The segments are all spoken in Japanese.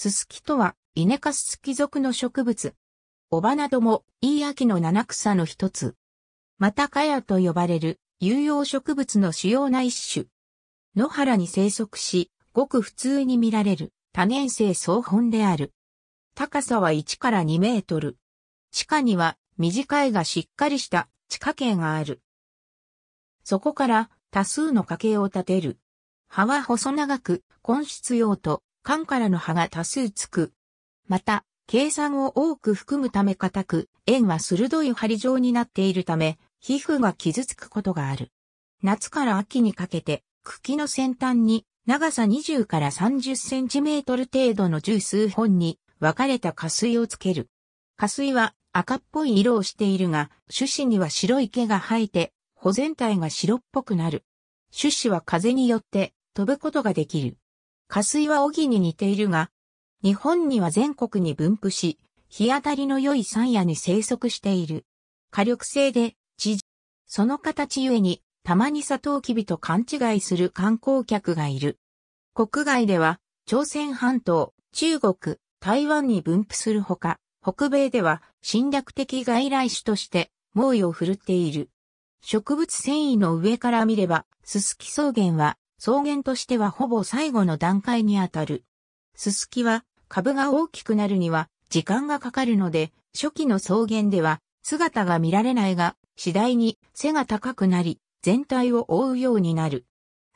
ススキとは、イネ科ススキ属の植物。オバなども、いい秋の七草の一つ。またカヤと呼ばれる、有用植物の主要な一種。野原に生息し、ごく普通に見られる、多年生草本である。高さは1から2メートル。地下には、短いがしっかりした地下茎がある。そこから多数の家系を建てる。葉は細長く、根室用と缶からの葉が多数つく。また、計算を多く含むため硬く、円は鋭い針状になっているため、皮膚が傷つくことがある。夏から秋にかけて、茎の先端に長さ20から30センチメートル程度の十数本に分かれた下水をつける。下水は赤っぽい色をしているが、種子には白い毛が生えて、保全体が白っぽくなる。種子は風によって飛ぶことができる。下水は荻に似ているが、日本には全国に分布し、日当たりの良い山野に生息している。火力性で、地、その形ゆえに、たまにサトウキビと勘違いする観光客がいる。国外では、朝鮮半島、中国、台湾に分布するほか、北米では侵略的外来種として猛威を振るっている。植物繊維の上から見れば、ススキ草原は草原としてはほぼ最後の段階にあたる。ススキは株が大きくなるには時間がかかるので、初期の草原では姿が見られないが、次第に背が高くなり、全体を覆うようになる。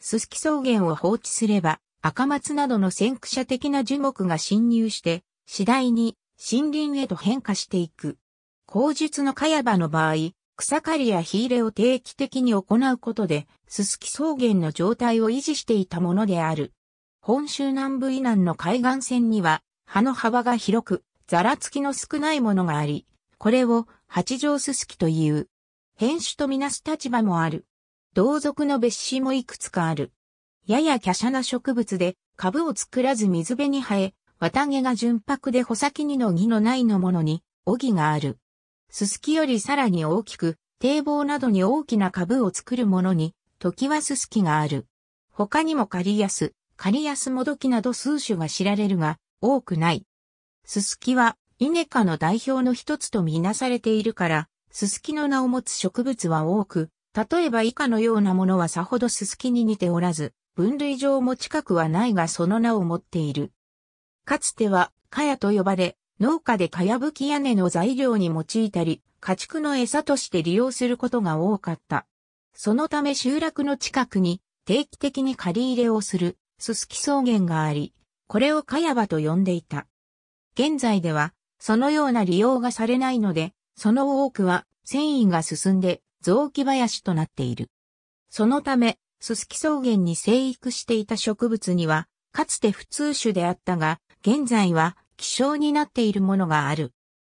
ススキ草原を放置すれば、赤松などの先駆者的な樹木が侵入して、次第に森林へと変化していく。口述の茅場の場合、草刈りや火入れを定期的に行うことで、すすき草原の状態を維持していたものである。本州南部以南の海岸線には、葉の幅が広く、ざらつきの少ないものがあり、これを八条すすきという、変種とみなす立場もある。同族の別子もいくつかある。やや華奢な植物で、株を作らず水辺に生え、綿毛が純白で穂先にの木のないのものに、おぎがある。すすきよりさらに大きく、堤防などに大きな株を作るものに、時はすすきがある。他にもカリヤス、カリヤスもどきなど数種が知られるが、多くない。すすきは、イネ科の代表の一つとみなされているから、すすきの名を持つ植物は多く、例えば以下のようなものはさほどすすきに似ておらず、分類上も近くはないがその名を持っている。かつては、かやと呼ばれ、農家でかやぶき屋根の材料に用いたり、家畜の餌として利用することが多かった。そのため集落の近くに定期的に借り入れをするすすき草原があり、これをかやばと呼んでいた。現在では、そのような利用がされないので、その多くは繊維が進んで雑木林となっている。そのため、すすき草原に生育していた植物には、かつて普通種であったが、現在は希少になっているものがある。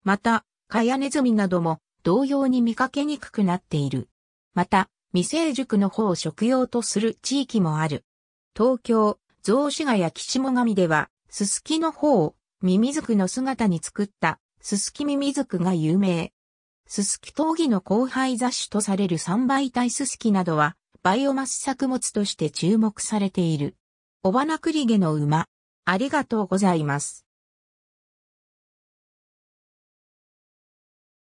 また、カヤネズミなども同様に見かけにくくなっている。また、未成熟の方を食用とする地域もある。東京、雑司ヶ谷岸も神では、すすきの方をミミズクの姿に作ったすすきミミズクが有名。すすき技の後輩雑種とされる三倍体すすきなどは、バイオマス作物として注目されている。尾花栗毛の馬。ありがとうございます。